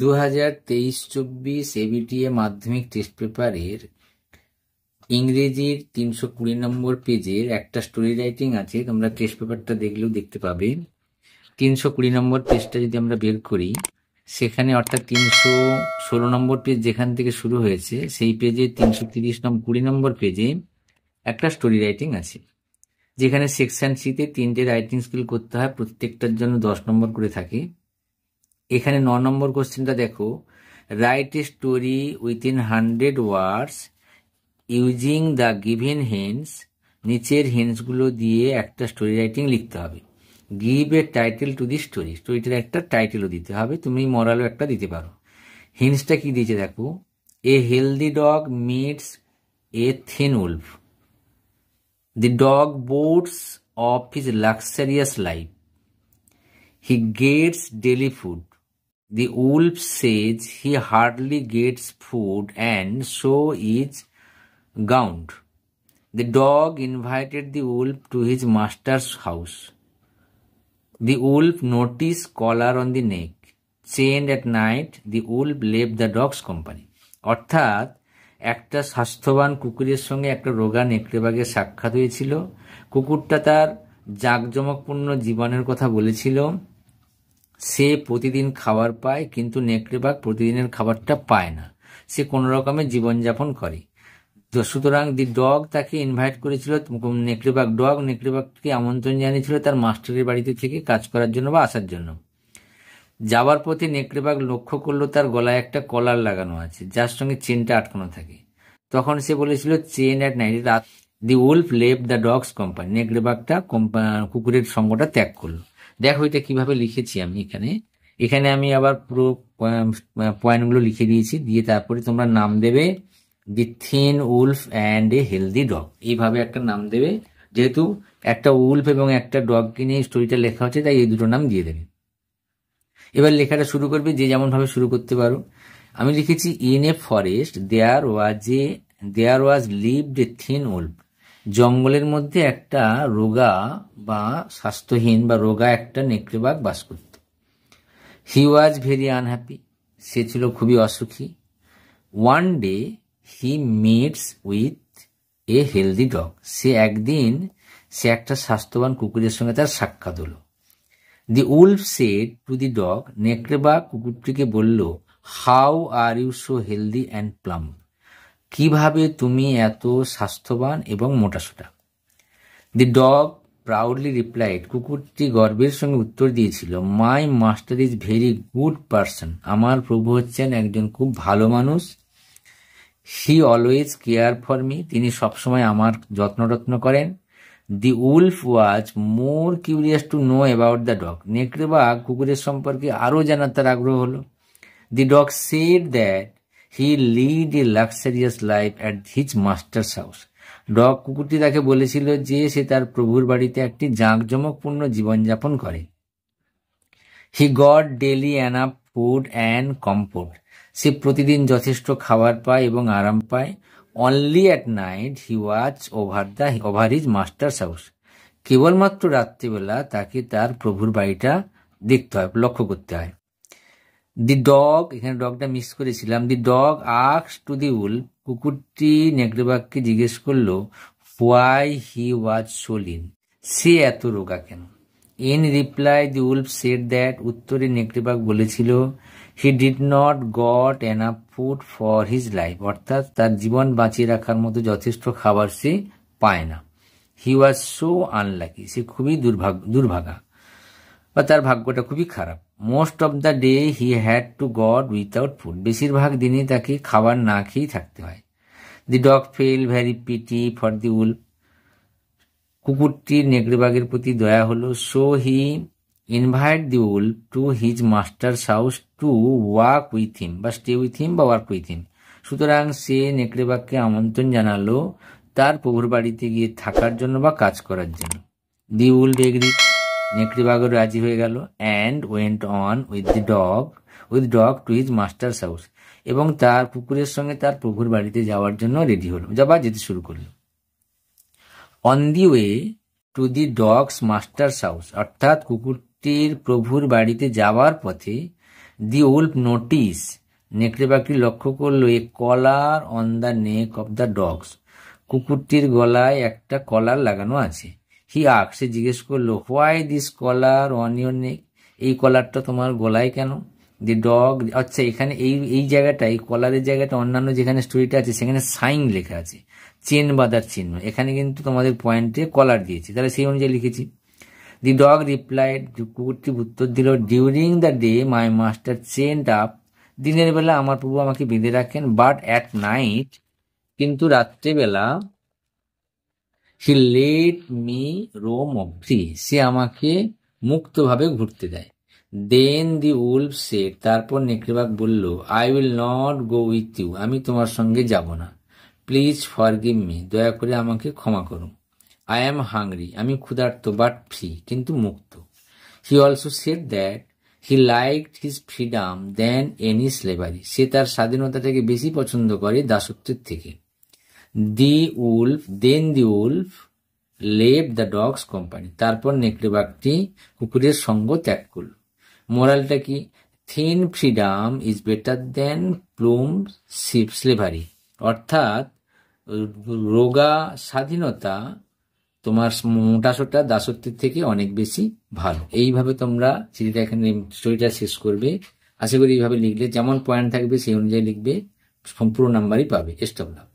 দু হাজার তেইশ চব্বিশ এবিটিএ মাধ্যমিক টেস্ট পেপারের ইংরেজির তিনশো কুড়ি নম্বর পেজের একটা স্টোরি রাইটিং আছে তোমরা টেস্ট পেপারটা দেখলেও দেখতে পাবে তিনশো কুড়ি নম্বর পেজটা যদি আমরা বের করি সেখানে অর্থাৎ তিনশো ষোলো নম্বর পেজ যেখান থেকে শুরু হয়েছে সেই পেজে তিনশো তিরিশ নম্বর কুড়ি নম্বর পেজে একটা স্টোরি রাইটিং আছে যেখানে সেকশন সিতে তিনটে রাইটিং স্কিল করতে হয় প্রত্যেকটার জন্য দশ নম্বর করে থাকে এখানে ন নম্বর কোশ্চেনটা দেখো write a story within hundred words using the given hints নিচের হিন্টসগুলো দিয়ে একটা স্টোরি রাইটিং লিখতে হবে give a title to the story স্টোরিটার একটা টাইটেলও দিতে হবে তুমি মরালও একটা দিতে পারো হিন্টসটা কি দিয়েছে দেখো a healthy dog meets a thin wolf the dog boasts of his luxurious life he gets daily food The wolf says he hardly gets food and so is gowned. The dog invited the wolf to his master's house. The wolf noticed collar on the neck. Chained at night, the wolf left the dog's company. অর্থাৎ একটা স্বাস্থ্যবান কুকুরের সঙ্গে একটা রোগা নেকড়েবাগের সাক্ষাৎ হয়েছিল কুকুরটা তার জাঁকজমকপূর্ণ জীবনের কথা বলেছিল সে প্রতিদিন খাবার পায় কিন্তু নেকড়েবাগ প্রতিদিনের খাবারটা পায় না সে কোনো রকমের জীবনযাপন করে সুতরাং দি ডগ তাকে ইনভাইট করেছিল নেকড়েবাগ ডগ নেকড়েবাগকে আমন্ত্রণ জানিয়েছিল তার মাস্টারের বাড়িতে থেকে কাজ করার জন্য বা আসার জন্য যাওয়ার পথে নেকড়েবাগ লক্ষ্য করলো তার গলায় একটা কলার লাগানো আছে যার সঙ্গে চেনটা আটকানো থাকে তখন সে বলেছিল চেন অ্যাট নাইট রাত দি উল্ফ লেভ দ্য ডগস কোম্পানি নেকড়েবাগটা কোম্পানি কুকুরের সঙ্গটা ত্যাগ করলো দেখো এটা কিভাবে লিখেছি আমি এখানে এখানে আমি আবার পুরো পয়েন্টগুলো লিখে দিয়েছি দিয়ে তারপরে তোমরা নাম দেবে the thin wolf and a healthy dog এইভাবে একটা নাম দেবে যেহেতু একটা উলফ এবং একটা ডগ কিনে স্টোরিটা লেখা হচ্ছে তাই এই দুটো নাম দিয়ে দেবে এবার লেখাটা শুরু করবে যে যেমনভাবে শুরু করতে পারো আমি লিখেছি in a forest there was a there was lived a thin wolf জঙ্গলের মধ্যে একটা রোগা বা স্বাস্থ্যহীন বা রোগা একটা নেকড়েবাগ বাস করত হি ওয়াজ ভেরি আনহ্যাপি সে ছিল খুবই অসুখী one day he meets with a healthy dog সে একদিন সে একটা স্বাস্থ্যবান কুকুরের সঙ্গে তার সাক্ষাৎ হলো the wolf said to the dog নেকড়েবাগ কুকুরটিকে বলল how are you so healthy and plump কিভাবে তুমি এত স্বাস্থ্যবান এবং মোটাসোটা দি ডগ প্রাউডলি রিপ্লাইড কুকুরটি গর্বের সঙ্গে উত্তর দিয়েছিল my master is very good person আমার প্রভু হচ্ছেন একজন খুব ভালো মানুষ he always care for me তিনি সবসময় আমার যত্ন করেন the wolf was more curious to know about the dog নেকড়ে বা কুকুরের সম্পর্কে আরও জানার তার আগ্রহ হলো the dog said that he lead a luxurious life at his master's house dog কুকুরটি তাকে বলেছিল যে সে তার প্রভুর বাড়িতে একটি জাঁকজমকপূর্ণ জীবনযাপন করে he got daily enough food and comfort সে প্রতিদিন যথেষ্ট খাবার পায় এবং আরাম পায় only at night he watch over the over his master's house কেবলমাত্র রাত্রিবেলা তাকে তার প্রভুর বাড়িটা দেখতে হয় লক্ষ্য করতে হয় দি ডগ এখানে ডগটা মিস করেছিলাম দি ডগ আক্স টু দি উল কুকুরটি নেকড়েবাগকে জিজ্ঞেস করলো হোয়াই হি ওয়াজ সোলিন সে এত রোগা কেন in reply the wolf said that উত্তরে নেকড়েবাগ বলেছিল he did not got up food for his life অর্থাৎ তার জীবন বাঁচিয়ে রাখার মতো যথেষ্ট খাবার সে পায় না হি ওয়াজ সো আনলাকি সে খুবই দুর্ভাগ দুর্ভাগা বা তার ভাগ্যটা খুবই খারাপ most of the day he had to go without food বেশিরভাগ দিনই তাকে খাবার না খেয়েই থাকতে হয় the dog felt very pity for the wolf কুকুরটির নেগড়েবাগের প্রতি দয়া হলো so he invite the wolf to his master house to walk with him বা স্টে উইথ হিম বা ওয়ার্ক উইথ হিম সুতরাং সে নেকড়েবাগকে আমন্ত্রণ জানালো তার প্রভুর বাড়িতে গিয়ে থাকার জন্য বা কাজ করার জন্য দি উল ডেগ্রি বাঘ রাজি হয়ে গেল and went on with the dog with dog to his master house এবং তার কুকুরের সঙ্গে তার প্রভুর বাড়িতে যাওয়ার জন্য রেডি হলো যাবার যেতে শুরু করলো on the way to the dog's master house অর্থাৎ কুকুরটির প্রভুর বাড়িতে যাওয়ার পথে দি উল্ফ নোটিস নেকড়ে পাখি লক্ষ্য করলো a collar on the neck of the dog's কুকুরটির গলায় একটা কলার লাগানো আছে হি আক সে জিজ্ঞেস করলো হোয়াই দিস কলার অন এই কলারটা তোমার গলায় কেন যে ডগ আচ্ছা এখানে এই এই জায়গাটা এই কলারের জায়গাটা অন্যান্য যেখানে স্টোরিটা আছে সেখানে সাইন লেখা আছে চেন বাঁধার চিহ্ন এখানে কিন্তু তোমাদের পয়েন্টে কলার দিয়েছি তাহলে সেই অনুযায়ী লিখেছি দি ডগ রিপ্লাইড কুকুরটি উত্তর দিল during the day my master chained up দিনের বেলা আমার প্রভু আমাকে বেঁধে রাখেন বাট অ্যাট নাইট কিন্তু রাত্রেবেলা he let me roam free সে আমাকে মুক্তভাবে ঘুরতে দেয় দেন দি উল্ফ সেট তারপর নেকড়েবাগ বলল I will not go with you আমি তোমার সঙ্গে যাব না প্লিজ ফর গিভ মি দয়া করে আমাকে ক্ষমা করো আই অ্যাম হাংরি আমি ক্ষুধার্ত বাট ফ্রি কিন্তু মুক্ত he also said that he like his freedom than any slavery সে তার স্বাধীনতাটাকে বেশি পছন্দ করে দাসত্বের থেকে the wolf then the wolf লেভ দ্য ডগস কোম্পানি তারপর নেকড়েবাগটি কুকুরের সঙ্গ ত্যাগ করল মোরালটা কি thin freedom is better than plump ship slavery অর্থাৎ রোগা স্বাধীনতা তোমার মোটাসোটা দাসত্বের থেকে অনেক বেশি ভালো এইভাবে তোমরা চিঠিটা এখানে স্টোরিটা শেষ করবে আশা করি এইভাবে লিখলে যেমন পয়েন্ট থাকবে সেই অনুযায়ী লিখবে সম্পূর্ণ নাম্বারই পাবে স্টপ নাম্বার